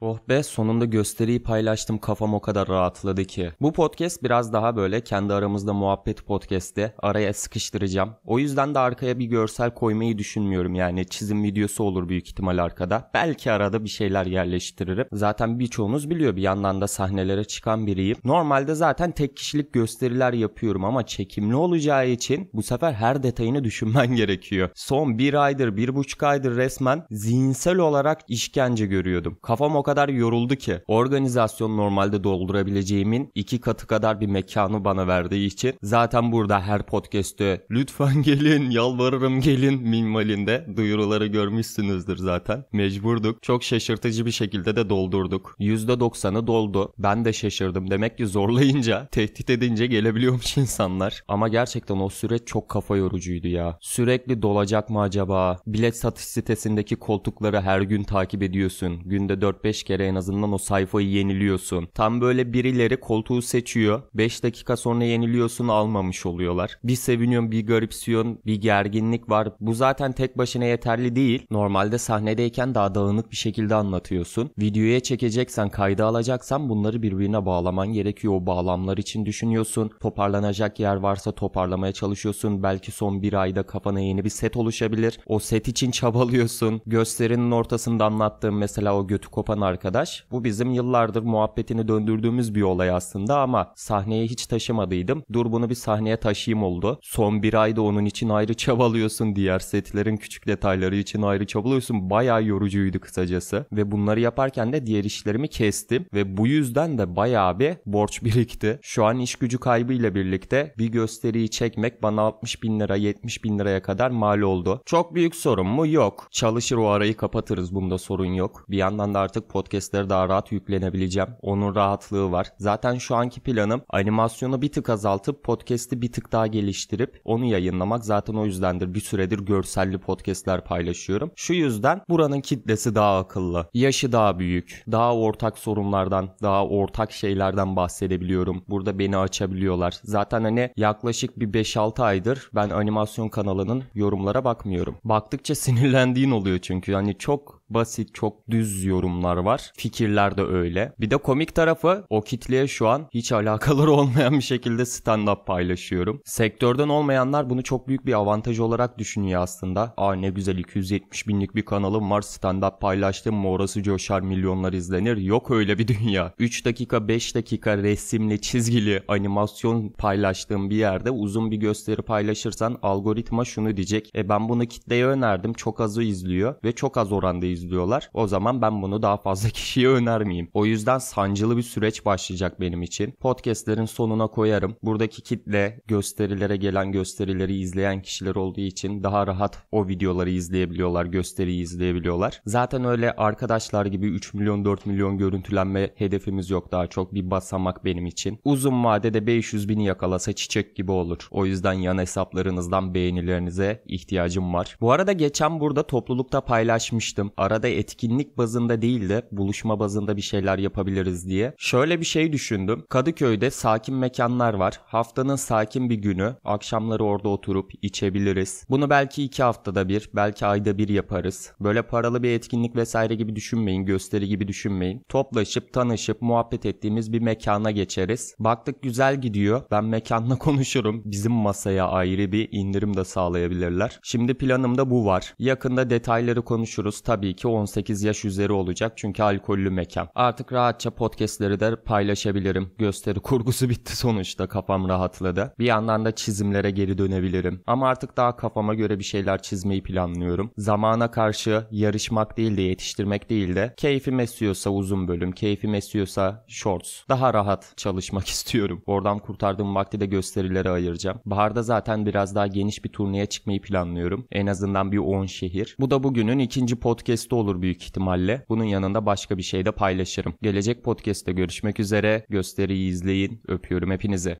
Oh be sonunda gösteriyi paylaştım kafam o kadar rahatladı ki. Bu podcast biraz daha böyle kendi aramızda muhabbet podcast'te araya sıkıştıracağım. O yüzden de arkaya bir görsel koymayı düşünmüyorum yani çizim videosu olur büyük ihtimal arkada. Belki arada bir şeyler yerleştiririm. Zaten birçoğunuz biliyor bir yandan da sahnelere çıkan biriyim. Normalde zaten tek kişilik gösteriler yapıyorum ama çekimli olacağı için bu sefer her detayını düşünmen gerekiyor. Son bir aydır bir buçuk aydır resmen zihinsel olarak işkence görüyordum. Kafam o kadar yoruldu ki organizasyon normalde doldurabileceğimin iki katı kadar bir mekanı bana verdiği için zaten burada her podcast'te lütfen gelin yalvarırım gelin minimalinde duyuruları görmüşsünüzdür zaten. Mecburduk. Çok şaşırtıcı bir şekilde de doldurduk. %90'ı doldu. Ben de şaşırdım. Demek ki zorlayınca, tehdit edince gelebiliyormuş insanlar. Ama gerçekten o süreç çok kafa yorucuydu ya. Sürekli dolacak mı acaba? Bilet satış sitesindeki koltukları her gün takip ediyorsun. Günde 4-5 5 kere en azından o sayfayı yeniliyorsun. Tam böyle birileri koltuğu seçiyor. 5 dakika sonra yeniliyorsun almamış oluyorlar. Bir seviniyorsun bir garipsiyorsun bir gerginlik var. Bu zaten tek başına yeterli değil. Normalde sahnedeyken daha dağınık bir şekilde anlatıyorsun. Videoya çekeceksen kayda alacaksan bunları birbirine bağlaman gerekiyor. O bağlamlar için düşünüyorsun. Toparlanacak yer varsa toparlamaya çalışıyorsun. Belki son bir ayda kafana yeni bir set oluşabilir. O set için çabalıyorsun. Gösterinin ortasında anlattığım mesela o götü kopan arkadaş. Bu bizim yıllardır muhabbetini döndürdüğümüz bir olay aslında ama sahneye hiç taşımadıydım. Dur bunu bir sahneye taşıyayım oldu. Son bir ayda onun için ayrı çabalıyorsun. Diğer setlerin küçük detayları için ayrı çabalıyorsun. Bayağı yorucuydu kısacası. Ve bunları yaparken de diğer işlerimi kestim. Ve bu yüzden de bayağı bir borç birikti. Şu an iş gücü kaybıyla birlikte bir gösteriyi çekmek bana 60 bin lira 70 bin liraya kadar mal oldu. Çok büyük sorun mu? Yok. Çalışır o arayı kapatırız. Bunda sorun yok. Bir yandan da artık podcastleri daha rahat yüklenebileceğim. Onun rahatlığı var. Zaten şu anki planım animasyonu bir tık azaltıp podcast'i bir tık daha geliştirip onu yayınlamak. Zaten o yüzdendir bir süredir görselli podcast'ler paylaşıyorum. Şu yüzden buranın kitlesi daha akıllı. Yaşı daha büyük. Daha ortak sorunlardan, daha ortak şeylerden bahsedebiliyorum. Burada beni açabiliyorlar. Zaten hani yaklaşık bir 5-6 aydır ben animasyon kanalının yorumlara bakmıyorum. Baktıkça sinirlendiğin oluyor çünkü. hani çok basit, çok düz yorumlar var. Fikirler de öyle. Bir de komik tarafı o kitleye şu an hiç alakaları olmayan bir şekilde stand-up paylaşıyorum. Sektörden olmayanlar bunu çok büyük bir avantaj olarak düşünüyor aslında. Aa ne güzel 270 binlik bir kanalım var stand-up paylaştım mı orası coşar milyonlar izlenir. Yok öyle bir dünya. 3 dakika 5 dakika resimli çizgili animasyon paylaştığım bir yerde uzun bir gösteri paylaşırsan algoritma şunu diyecek. E ben bunu kitleye önerdim çok azı izliyor ve çok az oranda izliyor izliyorlar. O zaman ben bunu daha fazla kişiye önermeyeyim. O yüzden sancılı bir süreç başlayacak benim için. Podcastlerin sonuna koyarım. Buradaki kitle gösterilere gelen gösterileri izleyen kişiler olduğu için daha rahat o videoları izleyebiliyorlar, gösteriyi izleyebiliyorlar. Zaten öyle arkadaşlar gibi 3 milyon 4 milyon görüntülenme hedefimiz yok daha çok bir basamak benim için. Uzun vadede 500 bini yakalasa çiçek gibi olur. O yüzden yan hesaplarınızdan beğenilerinize ihtiyacım var. Bu arada geçen burada toplulukta paylaşmıştım arada etkinlik bazında değil de buluşma bazında bir şeyler yapabiliriz diye. Şöyle bir şey düşündüm. Kadıköy'de sakin mekanlar var. Haftanın sakin bir günü. Akşamları orada oturup içebiliriz. Bunu belki iki haftada bir, belki ayda bir yaparız. Böyle paralı bir etkinlik vesaire gibi düşünmeyin. Gösteri gibi düşünmeyin. Toplaşıp, tanışıp, muhabbet ettiğimiz bir mekana geçeriz. Baktık güzel gidiyor. Ben mekanla konuşurum. Bizim masaya ayrı bir indirim de sağlayabilirler. Şimdi planımda bu var. Yakında detayları konuşuruz tabii ki 18 yaş üzeri olacak çünkü alkollü mekan. Artık rahatça podcastleri de paylaşabilirim. Gösteri kurgusu bitti sonuçta kafam rahatladı. Bir yandan da çizimlere geri dönebilirim. Ama artık daha kafama göre bir şeyler çizmeyi planlıyorum. Zamana karşı yarışmak değil de yetiştirmek değil de keyfim esiyorsa uzun bölüm, keyfim esiyorsa shorts. Daha rahat çalışmak istiyorum. Oradan kurtardığım vakti de gösterilere ayıracağım. Baharda zaten biraz daha geniş bir turneye çıkmayı planlıyorum. En azından bir 10 şehir. Bu da bugünün ikinci podcast podcast'te olur büyük ihtimalle. Bunun yanında başka bir şey de paylaşırım. Gelecek podcast'te görüşmek üzere. Gösteriyi izleyin. Öpüyorum hepinizi.